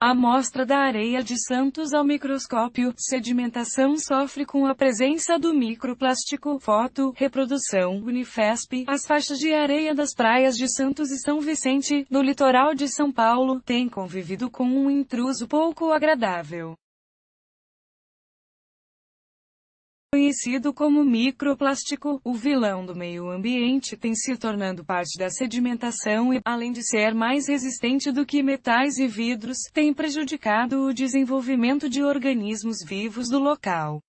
Amostra da areia de Santos ao microscópio, sedimentação sofre com a presença do microplástico, foto, reprodução, Unifesp, as faixas de areia das praias de Santos e São Vicente, no litoral de São Paulo, têm convivido com um intruso pouco agradável. Conhecido como microplástico, o vilão do meio ambiente tem se tornando parte da sedimentação e, além de ser mais resistente do que metais e vidros, tem prejudicado o desenvolvimento de organismos vivos do local.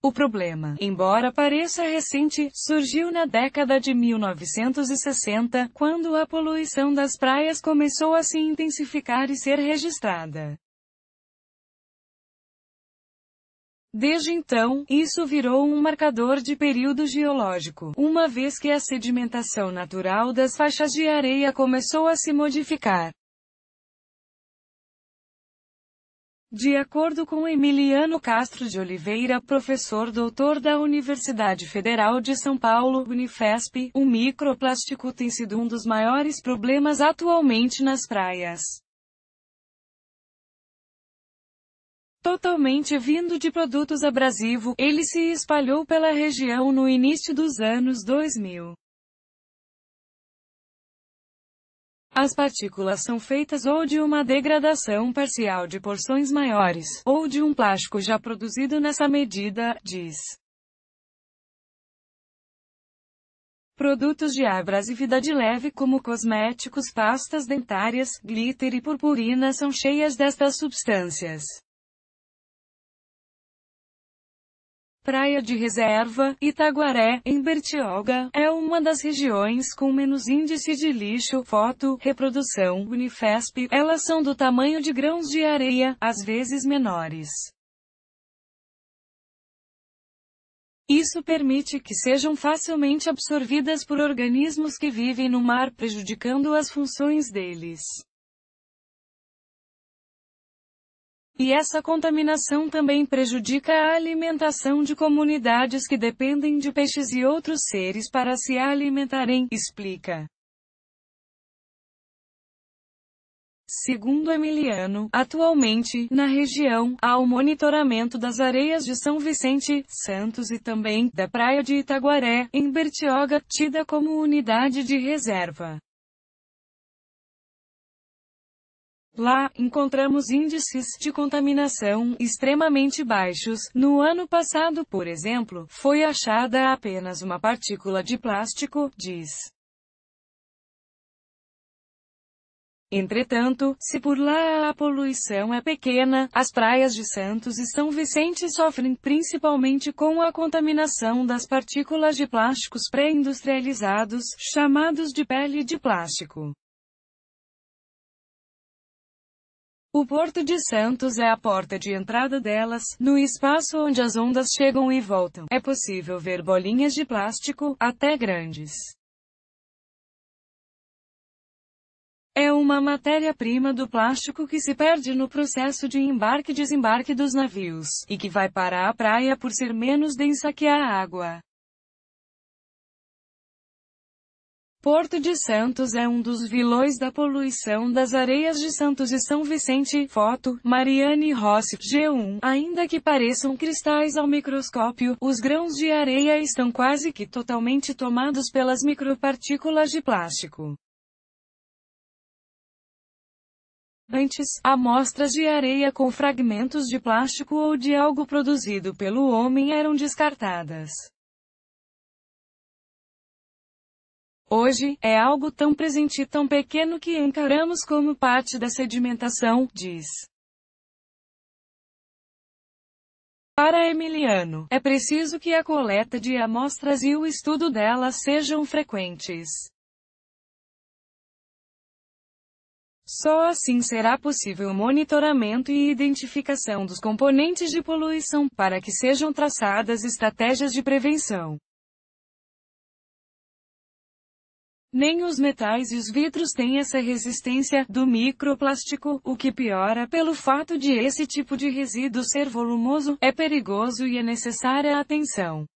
O problema, embora pareça recente, surgiu na década de 1960, quando a poluição das praias começou a se intensificar e ser registrada. Desde então, isso virou um marcador de período geológico, uma vez que a sedimentação natural das faixas de areia começou a se modificar. De acordo com Emiliano Castro de Oliveira, professor doutor da Universidade Federal de São Paulo, Unifesp, o microplástico tem sido um dos maiores problemas atualmente nas praias. Totalmente vindo de produtos abrasivo, ele se espalhou pela região no início dos anos 2000. As partículas são feitas ou de uma degradação parcial de porções maiores, ou de um plástico já produzido nessa medida, diz. Produtos de abrasividade leve como cosméticos, pastas dentárias, glitter e purpurina são cheias destas substâncias. Praia de Reserva, Itaguaré, em Bertioga, é uma das regiões com menos índice de lixo, foto, reprodução, Unifesp, elas são do tamanho de grãos de areia, às vezes menores. Isso permite que sejam facilmente absorvidas por organismos que vivem no mar prejudicando as funções deles. E essa contaminação também prejudica a alimentação de comunidades que dependem de peixes e outros seres para se alimentarem, explica. Segundo Emiliano, atualmente, na região, há o monitoramento das areias de São Vicente, Santos e também, da praia de Itaguaré, em Bertioga, tida como unidade de reserva. Lá, encontramos índices de contaminação extremamente baixos. No ano passado, por exemplo, foi achada apenas uma partícula de plástico, diz. Entretanto, se por lá a poluição é pequena, as praias de Santos e São Vicente sofrem principalmente com a contaminação das partículas de plásticos pré-industrializados, chamados de pele de plástico. O Porto de Santos é a porta de entrada delas, no espaço onde as ondas chegam e voltam. É possível ver bolinhas de plástico, até grandes. É uma matéria-prima do plástico que se perde no processo de embarque e desembarque dos navios, e que vai para a praia por ser menos densa que a água. Porto de Santos é um dos vilões da poluição das areias de Santos e São Vicente. Foto, Mariane Rossi, G1. Ainda que pareçam cristais ao microscópio, os grãos de areia estão quase que totalmente tomados pelas micropartículas de plástico. Antes, amostras de areia com fragmentos de plástico ou de algo produzido pelo homem eram descartadas. Hoje, é algo tão presente e tão pequeno que encaramos como parte da sedimentação, diz. Para Emiliano, é preciso que a coleta de amostras e o estudo delas sejam frequentes. Só assim será possível monitoramento e identificação dos componentes de poluição, para que sejam traçadas estratégias de prevenção. Nem os metais e os vidros têm essa resistência do microplástico, o que piora pelo fato de esse tipo de resíduo ser volumoso, é perigoso e é necessária atenção.